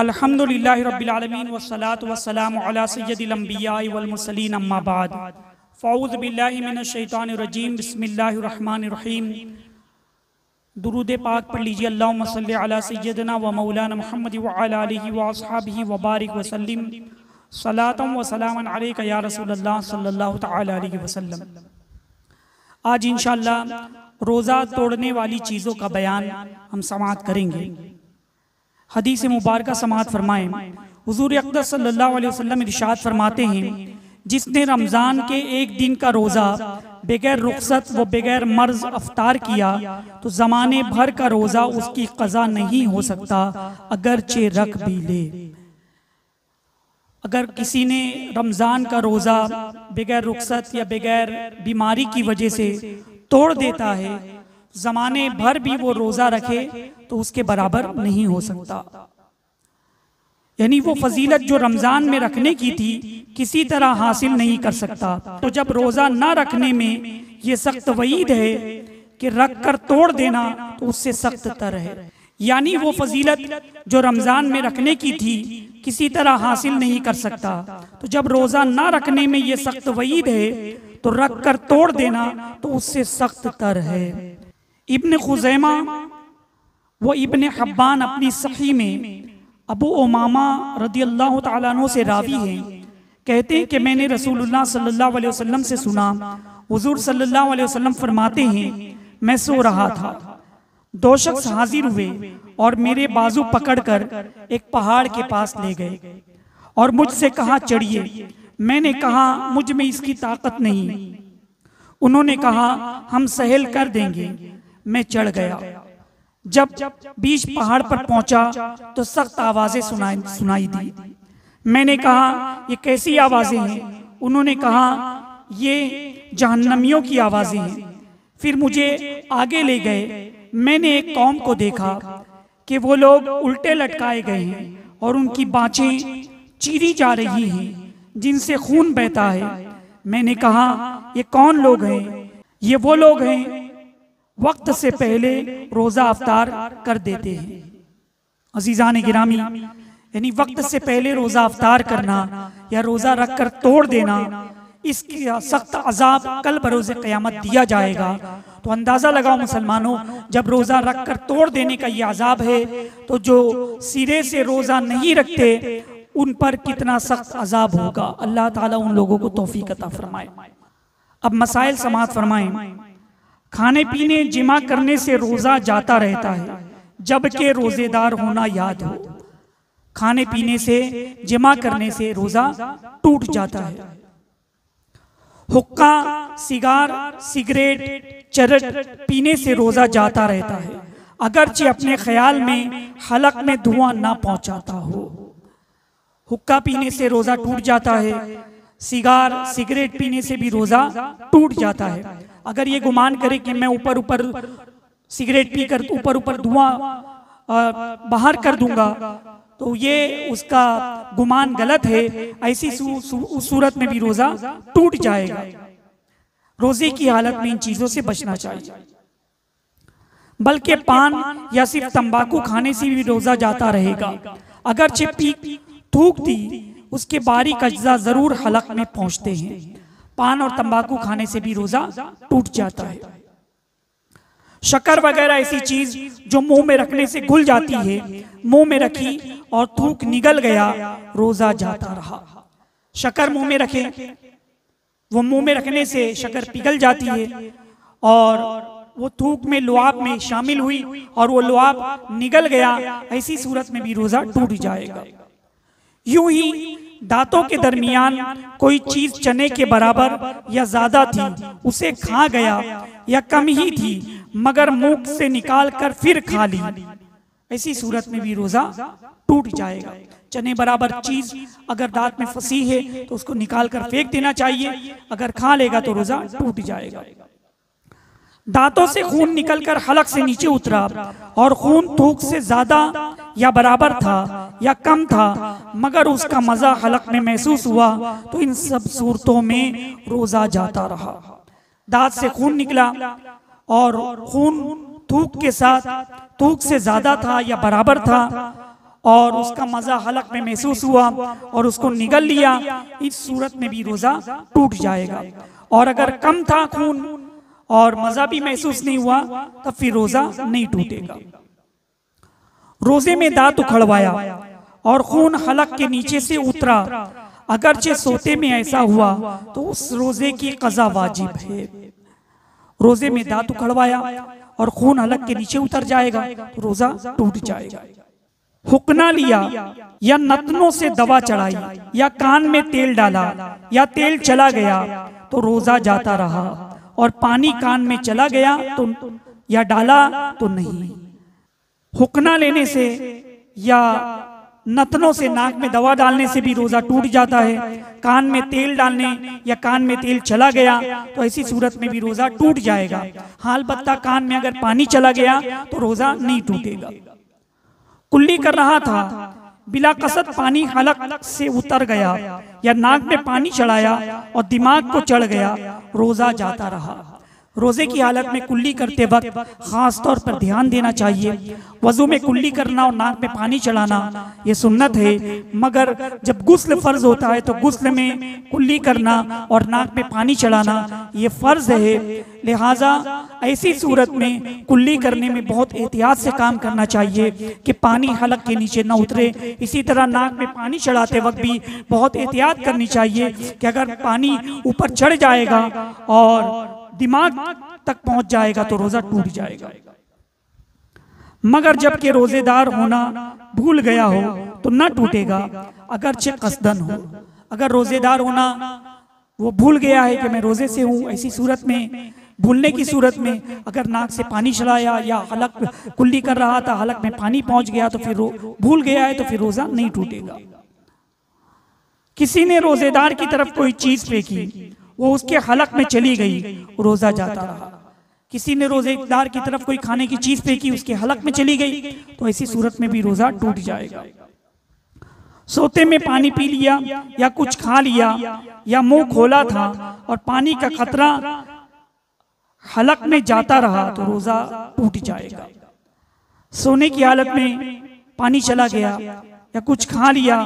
अलहमदिल्ला वसलात वसलाम सैदिलम्बियामसलिन फ़ौज़ बिल्लाशैतानरजीम बसमीम दरूद पाक पर लीजिए अल्लाम आज इन रोज़ा तोड़ने वाली चीज़ों का बयान हम समाप्त करेंगे हदीस मुबारक समात फरमाए हजूर अकदर सल्लाम इर्शाद फरमाते हैं जिसने रमज़ान के एक दिन का रोज़ा बगैर रुखसत व बगैर मर्ज अवतार किया तो ज़माने भर का रोज़ा उसकी कज़ा नहीं हो सकता अगरचे रख भी ले अगर किसी ने रमज़ान का रोज़ा बगैर रुखसत या बगैर बीमारी की वजह से तोड़ देता है जमाने भर भी वो रोजा रखे तो उसके बराबर नहीं हो सकता यानी वो फजीलत जो रमज़ान में रखने की थी किसी तरह हासिल नहीं कर सकता तो जब तो रोज़ा ना रखने में ये सख्त वईद है कि रख कर तोड़ देना तो उससे सख्त तर है यानी वो फजीलत जो रमज़ान में रखने की थी किसी तरह हासिल नहीं कर सकता तो जब रोज़ा ना रखने में ये सख्त वईद है तो, तो रख कर तोड़ देना तो उससे सख्त तर है इब्न खुजैमा व इब्न हब्बान अपनी सही में अबू ओमामा रदी अल्लाह तु से रावी हैं कहते हैं कि मैंने रसूलुल्लाह सल्लल्लाहु अलैहि वसल्लम से सुना हुजूर सल्लल्लाहु अलैहि वसल्लम फरमाते हैं मैं सो रहा था दो शख्स हाजिर हुए और मेरे बाजू पकड़कर एक पहाड़ के पास ले गए और मुझसे कहा चढ़िए मैंने कहा मुझ में इसकी ताकत नहीं उन्होंने कहा हम सहल कर देंगे मैं चढ़ गया जब बीच पहाड़ पर पहुंचा तो सख्त आवाजें सुनाई सुनाई दी मैंने कहा ये कैसी आवाजें हैं उन्होंने कहा ये जहन्नमियों की आवाजें हैं फिर मुझे आगे ले गए मैंने एक कौम को देखा कि वो लोग उल्टे लटकाए गए हैं और उनकी बाँचें चीरी जा रही हैं जिनसे खून बहता है मैंने कहा ये कौन लोग हैं ये वो लोग हैं वक्त से पहले रोज़ा अवतार कर देते हैं अजीज़ा ने गिरामी यानी वक्त से पहले रोज़ा अवतार करना या रोज़ा रख कर तोड़ देना इसका सख्त अजाब कल बरोज़ क्यामत दिया जाएगा तो अंदाज़ा लगाओ मुसलमानों जब रोज़ा रख कर तोड़ देने का ये अजाब है तो, तो जो सिरे से रोज़ा नहीं रखते उन पर कितना सख्त अजाब होगा अल्लाह ताला उन लोगों को तोफ़ी कता फरमाए अब मसाइल समात फरमाए खाने पीने जिमा करने से रोजा जाता रहता है जबकि रोजेदार होना याद हो खाने पीने से जिमा करने से रोजा टूट जाता है हुक्का सिगार सिगरेट चरट पीने से रोजा जाता रहता है अगरचे अपने ख्याल में हलक में धुआं ना पहुंचाता हो हुक्का पीने से रोजा टूट जाता है सिगार सिगरेट पीने से भी रोजा टूट जाता है अगर ये गुमान करे कि मैं ऊपर ऊपर सिगरेट पी कर ऊपर ऊपर धुआं बाहर कर दूंगा तो, तो ये उसका गुमान गलत है ऐसी सूरत में भी रोजा टूट जाएगा रोजे की हालत में इन चीजों से बचना चाहिए बल्कि पान या सिर्फ तंबाकू खाने से भी रोजा जाता रहेगा अगर चिप्पी थूक दी उसके बारीक अज्जा जरूर हलक में पहुंचते हैं पान और तंबाकू खाने से भी रोजा टूट जाता है शक्कर वगैरह ऐसी चीज जो मुंह में रखने से घुल जाती है मुंह में रखी और थूक निगल गया रोजा जाता रहा शक्कर मुंह में रखे वो मुंह में रखने से शक्कर पिघल जाती है और वो थूक में लुआब में शामिल हुई और वो लुआब निगल गया ऐसी सूरत में भी रोजा टूट जाएगा यूं ही दांतों के दरमियान कोई चीज चने के बराबर या ज्यादा थी उसे खा गया या कम ही थी मगर मुख से निकाल कर फिर खा ली ऐसी सूरत में भी रोजा टूट जाएगा चने बराबर चीज अगर दांत में फंसी है तो उसको निकाल कर फेंक देना चाहिए अगर खा लेगा तो रोजा टूट जाएगा दांतों से खून निकलकर हलक से नीचे उतरा और खून थूक से ज्यादा या बराबर था या कम था मगर उसका मज़ा हलक में महसूस हुआ तो इन सब सूरतों में रोज़ा जाता रहा दांत से खून निकला और खून थूक के साथ थूक से ज़्यादा था या बराबर था और उसका मज़ा हलक में महसूस हुआ और उसको निगल लिया इस सूरत में भी रोज़ा टूट जाएगा और अगर कम था खून और मज़ा भी महसूस नहीं हुआ तब फिर रोज़ा नहीं टूटेगा रोजे में दांत उखड़वाया और खून हलक के नीचे से उतरा अगरचे सोते में ऐसा हुआ तो उस रोजे की कजा वाजिब है रोजे में दांत उखड़वाया और खून हलक के नीचे उतर जाएगा तो रोजा टूट जाएगा हुकना लिया या नतनों से दवा चढ़ाई या कान में तेल डाला या तेल चला गया तो रोजा जाता रहा और पानी कान में चला गया तो या डाला तो नहीं हुक्ना लेने से या नतनों से नाक में दवा डालने से भी रोजा टूट जाता है कान में तेल डालने या कान में तेल चला गया तो ऐसी सूरत में भी रोजा टूट जाएगा हाल बत्ता कान में अगर पानी चला गया तो रोजा नहीं टूटेगा कुल्ली कर रहा था बिला कसत पानी हलक से उतर गया या नाक में पानी चढ़ाया और दिमाग को चढ़ गया रोजा जाता रहा रोज़े की हालत में कुल्ली करते वक्त ख़ास तौर पर ध्यान देना चाहिए वज़ू में कुल्ली करना और नाक में पानी चढ़ाना ये सुन्नत है मगर जब गुस्ल फ़र्ज़ होता है तो गुस्ल में कुल्ली करना और नाक में पानी चढ़ाना ये फ़र्ज़ है लिहाजा ऐसी सूरत में कुल्ली करने में बहुत एहतियात से काम करना चाहिए कि पानी हलक के नीचे न उतरे इसी तरह नाक में पानी चढ़ाते वक्त भी बहुत एहतियात करनी चाहिए कि अगर पानी ऊपर चढ़ जाएगा और दिमाग तक पहुंच जाएगा तो रोजा टूट जाएगा मगर जबकि रोजेदार होना भूल गया हो तो न टूटेगा चे कसदन हो अगर रोजेदार होना वो भूल गया है कि मैं रोजे से हूं ऐसी सूरत में भूलने की सूरत में अगर नाक से पानी चलाया या हलक कुल्ली कर रहा था हलक में पानी पहुंच गया तो फिर भूल गया है तो फिर रोजा नहीं टूटेगा किसी ने रोजेदार की तरफ कोई चीज फेंकी वो उसके हलक में चली गई रोजा जाता रहा किसी ने रोजेदार की तरफ कोई खाने की चीज फेंकी उसके हलक में चली गई तो ऐसी सूरत में भी रोजा टूट जाएगा सोते में पानी पी लिया या कुछ खा लिया या मुंह खोला था और पानी का खतरा हलक में जाता रहा तो रोजा टूट जाएगा सोने की हालत में पानी चला गया या कुछ खा लिया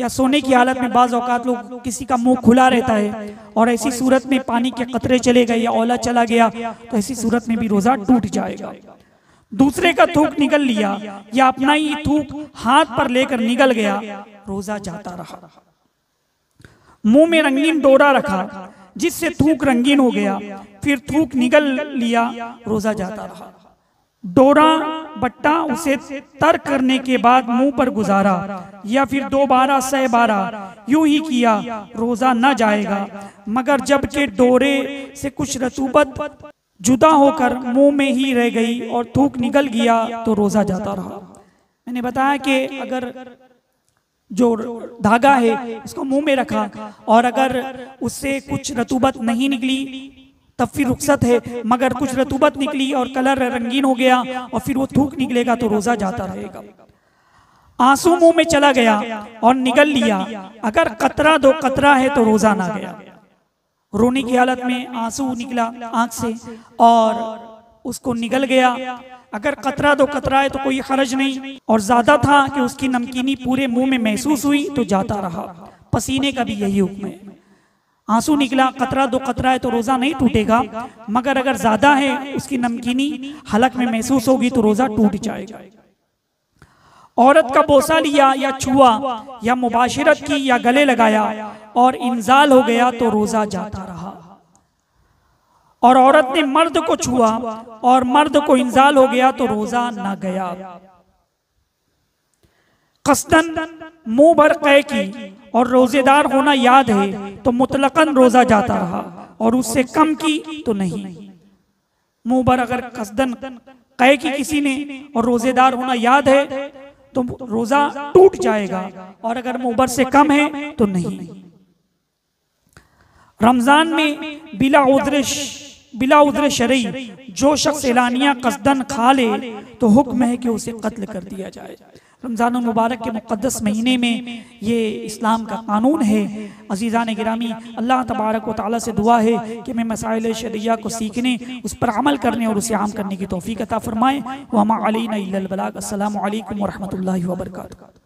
या सोने की हालत में बाज औकात लोग किसी का मुंह खुला रहता है और ऐसी सूरत में पानी के कतरे चले गए या ओला चला गया तो ऐसी सूरत में भी रोजा टूट जाएगा दूसरे का थूक निकल लिया या अपना ही थूक हाथ पर लेकर निकल गया रोजा जाता रहा मुंह में रंगीन डोरा रखा जिससे थूक रंगीन हो गया फिर थूक निकल लिया रोजा जाता रहा डोरा बट्टा उसे तर करने के बाद मुंह पर गुजारा या फिर दोबारा बारह यूं ही किया रोजा न जाएगा मगर जब के डोरे से कुछ रतूबत जुदा होकर मुंह में ही रह गई और थूक निकल गया तो रोजा जाता रहा मैंने बताया कि अगर जो धागा है उसको मुंह में रखा और अगर उससे कुछ रतूबत नहीं निकली तब फिर रुखसत है मगर कुछ रतूबत निकली और कलर रंगीन हो गया और फिर वो थूक निकलेगा तो रोजा जाता रहेगा आंसू मुंह में चला गया और निकल लिया अगर कतरा दो कतरा है तो रोजा ना गया रोने की हालत में आंसू निकला आंख से और उसको निकल गया अगर कतरा दो कतरा है तो कोई खर्ज नहीं और ज्यादा था कि उसकी नमकीनी पूरे मुंह में महसूस हुई तो जाता रहा पसीने का भी यही हुक्म है आंसू निकला कतरा दो कतरा है तो रोज़ा नहीं टूटेगा मगर अगर ज़्यादा है उसकी नमकीनी हलक में महसूस होगी तो रोज़ा टूट जाएगा औरत का बोसा लिया या छुआ या मुबाशरत की या गले लगाया और इंजाल हो गया तो रोज़ा जाता रहा और औरत ने मर्द को छुआ और मर्द को इंजाल हो गया तो रोज़ा ना गया कसदन मुंह भर कह की और रोजेदार होना याद है तो मुतलकन रोजा जाता रहा और उससे कम की तो नहीं मुंह पर अगर कसदन कह की किसी ने और रोजेदार होना याद है तो रोजा टूट जाएगा और अगर मुबर से कम है तो नहीं रमजान में बिला उद्र बिला उद्र शरी जो शख्स एलानिया कसदन खा ले तो हुक्म है कि उसे कत्ल कर दिया जाए रमज़ान मुबारक के मुक़दस महीने में ये इस्लाम का कानून है अजीज़ा ने गिरामी अल्लाह तबारक व ताली से दुआ है कि हमें मसाइल शरिया को सीखने उस पर अमल करने और उसे आम करने की तोफ़ी कता फ़रमाएँ वमा अली अलीबलाक असल वरहमल वर्का